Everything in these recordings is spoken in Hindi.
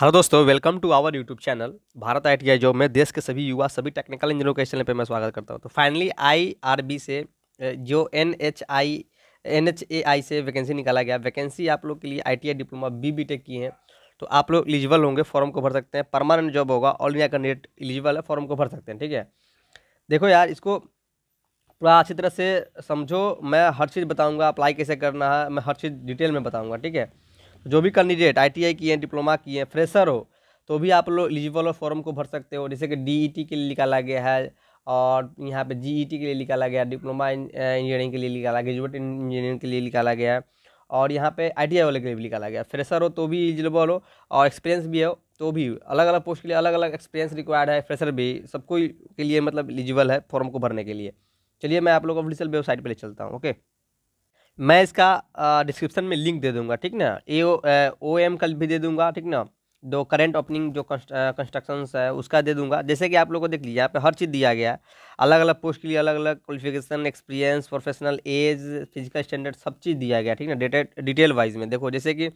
हेलो दोस्तों welcome to our YouTube channel Bharat I T job में देश के सभी युवा सभी टेक्निकल इंजीनियरों के चैनल पर मैं स्वागत करता हूँ तो फाइनली आईआरबी से जो N H A I N H A I vacancy निकाला गया वैकेंसी आप लोग के लिए I T I diploma B B tech की है तो आप लोग एलिजिबल होंगे फॉर्म को भर सकते हैं परमानेंट जॉब होगा ऑल इंडिया कैंडिडेट एलिजिबल है फॉर्म को भर सकते हैं ठीक है देखो यार इसको पूरा अच्छी तरह से समझो मैं हर चीज़ बताऊँगा अप्लाई कैसे करना है मैं हर चीज़ डिटेल में बताऊँगा ठीक है जो भी कैंडिडेट आईटीआई किए हैं डिप्लोमा किए हैं फ्रेशर हो तो भी आप लोग एलिजिबल हो फॉर्म को भर सकते हो जैसे कि डीईटी e के लिए निकाला गया है और यहाँ पे जीईटी e के लिए निकाला गया डिप्लोमा इंजीनियरिंग eh, के लिए निकाला गया ग्रेजुएट इंजीनियरिंग के लिए निकाला गया है और यहाँ पे आई वाले के लिए भी निकाला गया फ्रेशर हो तो भी एलिजिबल हो और एक्सपीरियंस भी हो तो भी अलग अलग पोस्ट के लिए अलग अलग एक्सपीरियंस रिक्वायर्ड है फ्रेशर भी सबको के लिए मतलब एलिजिबल है फॉर्म को भरने के लिए चलिए मैं आप लोग ऑफिशियल वेबसाइट पर ले चलता हूँ ओके मैं इसका डिस्क्रिप्शन में लिंक दे दूंगा ठीक ना ए ओ एम का भी दे दूंगा ठीक ना दो करंट ओपनिंग जो कंस्ट्रक्शन है उसका दे दूंगा जैसे कि आप लोग को देख लीजिए यहाँ पे हर चीज़ दिया गया है अलग अलग पोस्ट के लिए अलग अलग qualification experience professional age physical standard सब चीज़ दिया गया ठीक ना डेटा डिटेल वाइज में देखो जैसे कि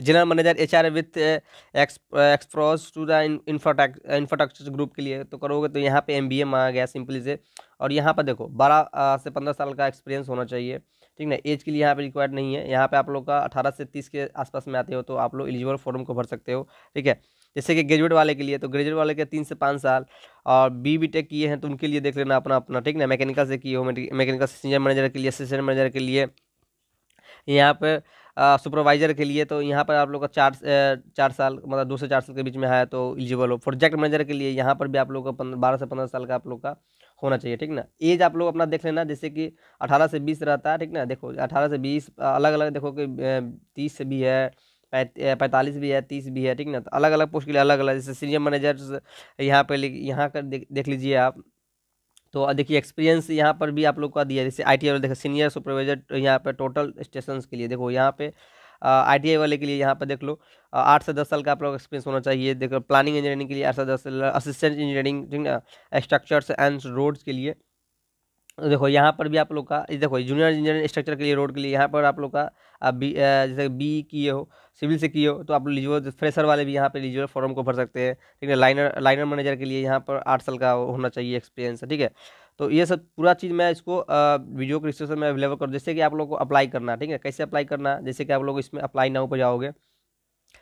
general manager H R with exposure to the infrastructure group के लिए तो करोगे तो यहाँ पर एम बी एम आ गया सिंपली से और यहाँ पर देखो बारह से पंद्रह साल का एक्सपीरियंस होना चाहिए ठीक ना एज के लिए यहाँ पे रिक्वायर्ड नहीं है यहाँ पे आप लोग का अठारह से तीस के आसपास में आते हो तो आप लोग एलिजिबल फॉर्म को भर सकते हो ठीक है जैसे कि ग्रेजुएट वाले के लिए तो ग्रेजुएट वाले के तीन से पाँच साल और बी बी टेक किए हैं तो उनके लिए देख लेना अपना अपना ठीक ना मैकेनिकल से किए हो मैकेनिकल सीनियर मैनेजर के लिए असिस्टेंट मैनेजर के लिए यहाँ पर सुपरवाइजर के लिए तो यहाँ पर आप लोग का चार चार साल मतलब दो से चार साल के बीच में है तो एलिजिबल हो प्रोजेक्ट मैनेजर के लिए यहाँ पर भी आप लोग का बारह से पंद्रह साल का आप लोग का होना चाहिए ठीक ना एज आप लोग अपना देख लेना जैसे कि अठारह से बीस रहता है ठीक ना देखो अठारह से बीस अलग अलग देखो कि तीस भी है पैंतालीस भी है तीस भी है ठीक ना तो अलग अलग पोस्ट के लिए अलग अलग जैसे सीनियर मैनेजर यहाँ पर यहाँ कर देख, देख लीजिए आप तो देखिए एक्सपीरियंस यहाँ पर भी आप लोग का दिया जैसे आई टी देखो सीनियर सुपरवाइजर यहाँ पर टोटल स्टेशन के लिए देखो यहाँ पे आई वाले के लिए यहाँ पर देख लो आठ से दस साल का आप लोग एक्सपीरियंस होना चाहिए देखो प्लानिंग इंजीनियरिंग के लिए आठ से दस साल असिस्टेंट इंजीनियरिंग ठीक ना स्ट्रक्चर्स एंड रोड्स के लिए देखो यहाँ पर भी आप लोग का देखो जूनियर इंजीनियर स्ट्रक्चर के लिए रोड के लिए यहाँ पर आप लोग का बी जैसे बी किए हो सिविल से किए हो तो आप लीजिए फ्रेशर वाले भी यहाँ पे लीजिए फॉर्म को भर सकते हैं ठीक है लाइनर लाइनर मैनेजर के लिए यहाँ पर आठ साल का होना चाहिए एक्सपीरियंस ठीक है तो ये सब पूरा चीज़ मैं इसको वीडियो के में अवेलेबल कर जैसे कि आप लोग को अप्लाई करना ठीक है कैसे अप्लाई करना जैसे कि आप लोग इसमें अप्लाई ना हो जाओगे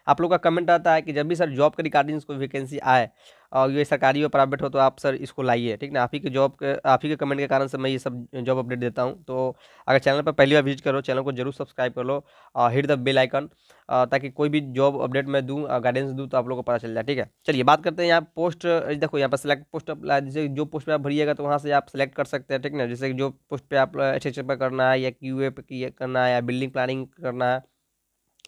आप लोग का कमेंट आता है कि जब भी सर जॉब के रिगार्डिंग कोई वैकेंसी आए और ये सरकारी और प्राइवेट हो तो आप सर इसको लाइए ठीक ना आप ही के जॉब के आप ही के कमेंट के कारण से मैं ये सब जॉब अपडेट देता हूँ तो अगर चैनल पर पहली बार विजिट करो चैनल को जरूर सब्सक्राइब कर लो हिट द बेल आइकन ताकि कोई भी जॉब अपडेट मैं दूँ गाइडेंस दूँ तो आप लोग को पता चल जाए ठीक है चलिए बात करते हैं यहाँ पोस्ट देखो यहाँ पर सिलेक्ट पोस्ट जैसे जो पोस्ट पर आप भरिएगा तो वहाँ से आप सेलेक्ट कर सकते हैं ठीक ना जैसे जो पोस्ट पर आप स्ट्रक्चर पर करना है या क्यू ए पर करना है या बिल्डिंग प्लानिंग करना है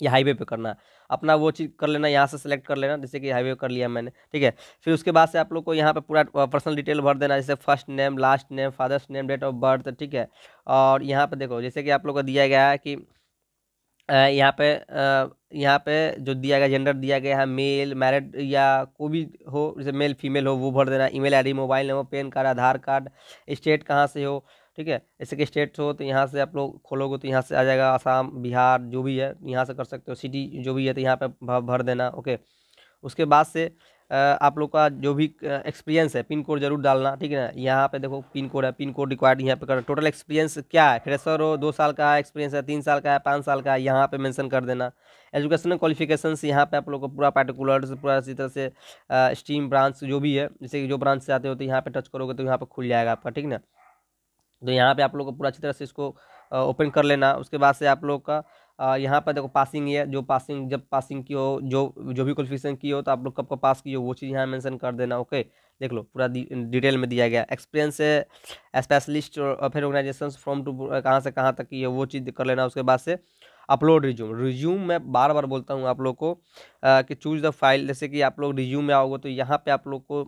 या हाईवे पर करना है अपना वो चीज़ कर लेना यहाँ से सेलेक्ट कर लेना जैसे कि हाईवे कर लिया मैंने ठीक है फिर उसके बाद से आप लोग को यहाँ पर पूरा पर्सनल डिटेल भर देना जैसे first name last name father's name date of birth ठीक है और यहाँ पर देखो जैसे कि आप लोग को दिया गया है कि यहाँ पे यहाँ पे जो दिया गया जेंडर दिया गया है मेल मैरिड या कोई भी हो जैसे मेल फीमेल हो वो भर देना email ID mobile number PAN card Aadhaar card state कहाँ से हो ठीक है जैसे कि स्टेट्स हो तो यहाँ से आप लोग खोलोगे तो यहाँ से आ जाएगा आसाम बिहार जो भी है यहाँ से कर सकते हो सिटी जो भी है तो यहाँ पर भर देना ओके उसके बाद से आप लोग का जो भी एक्सपीरियंस है पिन कोड जरूर डालना ठीक है ना यहाँ पे देखो पिन कोड है पिन कोड रिक्वायर्ड यहाँ पे करना टोटल एक्सपीरियंस क्या है फ्रेशर हो दो साल का है एक्सपीरियंस है तीन साल का है पाँच साल का है यहाँ पे मेंशन कर देना एजुकेशनल क्वालिफिकेशन यहाँ पे आप लोग को पूरा पार्टिकुलर से पूरा इसी तरह से स्टीम ब्रांच जो भी है जैसे कि जो ब्रांच से आते हो तो यहाँ पर टच करोगे तो यहाँ पर खुल जाएगा आपका ठीक है ना तो यहाँ पे आप लोग को पूरा अच्छी तरह से इसको ओपन कर लेना उसके बाद से आप लोग का यहाँ पर देखो पासिंग है जो पासिंग जब पासिंग की हो जो जो भी क्वालिफिकेशन की हो तो आप लोग कब कब पास की हो वो चीज़ यहाँ मेंशन कर देना ओके देख लो पूरा डिटेल में दिया गया एक्सपीरियंस है स्पेशलिस्ट और फिर ऑर्गेनाइजेशन फ्रॉम टू कहाँ से कहाँ तक की है वो चीज़ कर लेना उसके बाद से अपलोड रिज्यूम रिज्यूम मैं बार बार बोलता हूँ आप लोग को आ, कि चूज़ द फाइल जैसे कि आप लोग रिज्यूम में आओगे तो यहाँ पे आप लोग को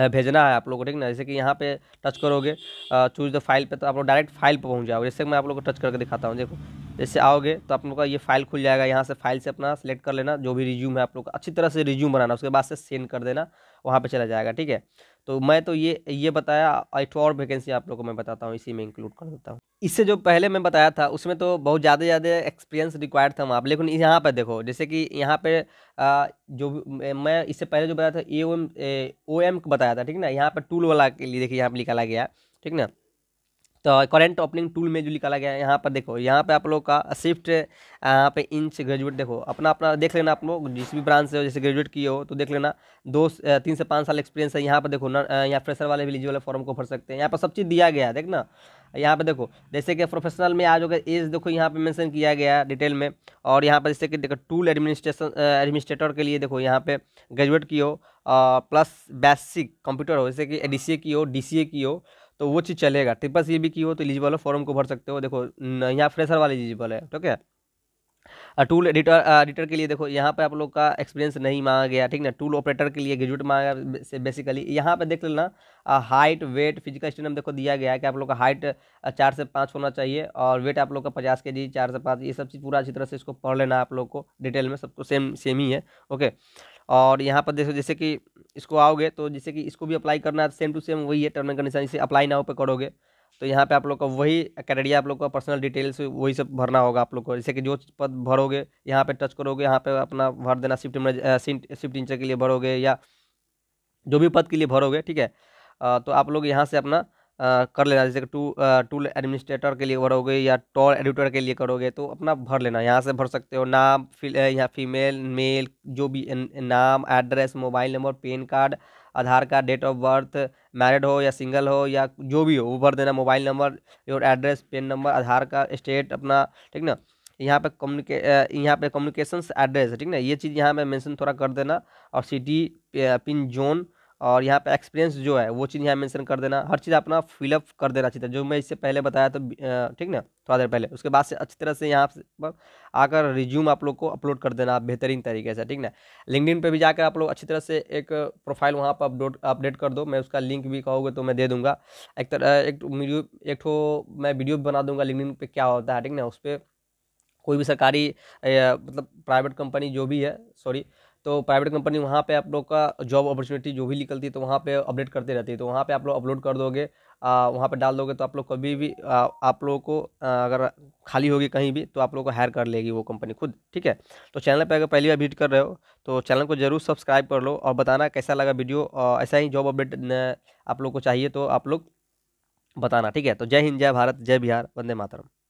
भेजना है आप लोगों को ठीक ना जैसे कि यहाँ पे टच करोगे चूज द फाइल पे तो आप लोग डायरेक्ट फाइल पे पहुँच जाओगे जैसे मैं आप लोग को टच करके दिखाता हूँ देखो जैसे आओगे तो आप लोग का ये फाइल खुल जाएगा यहाँ से फाइल से अपना सेलेक्ट कर लेना जो भी रिज्यूम है आप लोग अच्छी तरह से रिज्यूम बनाना उसके बाद से सेंड कर देना वहाँ पर चला जाएगा ठीक है तो मैं तो ये ये बताया एक और वैकेंसी आप लोगों को मैं बताता हूँ इसी में इंक्लूड कर देता हूँ इससे जो पहले मैं बताया था उसमें तो बहुत ज़्यादा ज़्यादा एक्सपीरियंस रिक्वायर्ड था वहाँ पर लेकिन यहाँ पर देखो जैसे कि यहाँ पे जो मैं इससे पहले जो बताया था ए ओ एम ओ एम बताया था ठीक ना यहाँ पर टूल वाला के लिए देखिए यहाँ पर निकाला गया ठीक ना तो करंट ओपनिंग टूल में जो निकाला गया है यहाँ पर देखो यहाँ पे आप लोग का शिफ्ट यहाँ पे इंच ग्रेजुएट देखो अपना अपना देख लेना आप लोग जिस भी ब्रांच से हो जैसे ग्रेजुएट किए हो तो देख लेना दो तीन से पाँच साल एक्सपीरियंस है यहाँ पर देखो ना यहाँ फ्रेशर वाले भी लीजिए फॉर्म को भर सकते हैं यहाँ पर सब चीज़ दिया गया है देखना यहाँ पर देखो जैसे कि प्रोफेशनल में आज होगा एज देखो यहाँ पर मैंसन किया गया है डिटेल में और यहाँ पर जैसे कि देखो टूल एडमिनिस्ट्रेशन एडमिनिस्ट्रेटर के लिए देखो यहाँ पर ग्रेजुएट की हो प्लस बेसिक कंप्यूटर हो जैसे कि डी की हो डी की हो तो वो चीज़ चलेगा ट्रिपल तो सी भी की हो तो एलिजिबल हो फॉर्म को भर सकते हो देखो यहाँ फ्रेशर वाले एलिजिबल है ठीक है टूल एडिटर एडिटर के लिए देखो यहाँ पे आप लोग का एक्सपीरियंस नहीं मांगा गया ठीक ना टूल ऑपरेटर के लिए ग्रेजुएट मांगा गया बेसिकली यहाँ पे देख लेना हाइट वेट फिजिकल स्टेडियम देखो दिया गया है कि आप लोग का हाइट चार से पाँच होना चाहिए और वेट आप लोग का पचास के जी चार से पाँच ये सब चीज़ पूरा अच्छी तरह से इसको पढ़ लेना आप लोग को डिटेल में सबको सेम सेम ही है ओके और यहाँ पर देखो जैसे कि इसको आओगे तो जैसे कि इसको भी अप्लाई करना है सेम टू सेम वही है टर्म एंड कंडीशन इसे अप्लाई ना हो पे करोगे तो यहाँ पे आप लोग का वही कैडेडिया आप लोग का पर्सनल डिटेल्स वही सब भरना होगा आप लोग को जैसे कि जो पद भरोगे यहाँ पे टच करोगे यहाँ पे अपना भर देना शिफ्ट शिफ्ट इंचर के लिए भरोगे या जो भी पद के लिए भरोगे ठीक है तो आप लोग यहाँ से अपना कर लेना जैसे टू टूल एडमिनिस्ट्रेटर के लिए भरोगे या टॉल एडिटर के लिए करोगे तो अपना भर लेना यहाँ से भर सकते हो नाम फिल यहाँ फीमेल मेल जो भी नाम address mobile number PAN card Aadhaar card date of birth married हो या सिंगल हो या जो भी हो वो भर देना mobile number your address PAN number Aadhaar card state अपना ठीक ना यहाँ पे कम्युनिके यहाँ पे कम्युनिकेशन एड्रेस ठीक ना ये चीज़ यहाँ पे मेंशन थोड़ा कर देना और सिटी पिन जोन और यहाँ पे एक्सपीरियंस जो है वो चीज़ यहाँ मेंशन कर देना हर चीज़ अपना फिलअप कर देना अच्छी तरह जो मैं इससे पहले बताया तो ठीक ना थोड़ा देर पहले उसके बाद से अच्छी तरह से यहाँ पर आकर रिज्यूम आप लोग को अपलोड कर देना बेहतरीन तरीके से ठीक ना लिंकडिन पे भी जाकर आप लोग अच्छी तरह से एक प्रोफाइल वहाँ पर अपलोड अपडेट कर दो मैं उसका लिंक भी कहोगे तो मैं दे दूँगा एक तरह एक वीडियो एक ठो मैं वीडियो बना दूँगा लिंकडिन पर क्या होता है ठीक ना उस पर कोई भी सरकारी मतलब प्राइवेट कंपनी जो भी है सॉरी तो प्राइवेट कंपनी वहाँ पे आप लोग का जॉब अपॉर्चुनिटी जो भी निकलती है तो वहाँ पे अपडेट करते रहती है तो वहाँ पे आप लोग अपलोड कर दोगे वहाँ पे डाल दोगे तो आप लोग कभी भी आ, आप लोगों को आ, अगर खाली होगी कहीं भी तो आप लोग को हायर कर लेगी वो कंपनी खुद ठीक है तो चैनल पर अगर पहली बार विजिट कर रहे हो तो चैनल को जरूर सब्सक्राइब कर लो और बताना कैसा लगा वीडियो और ऐसा ही जॉब अपडेट आप लोग को चाहिए तो आप लोग बताना ठीक है तो जय हिंद जय भारत जय बिहार वंदे मातरम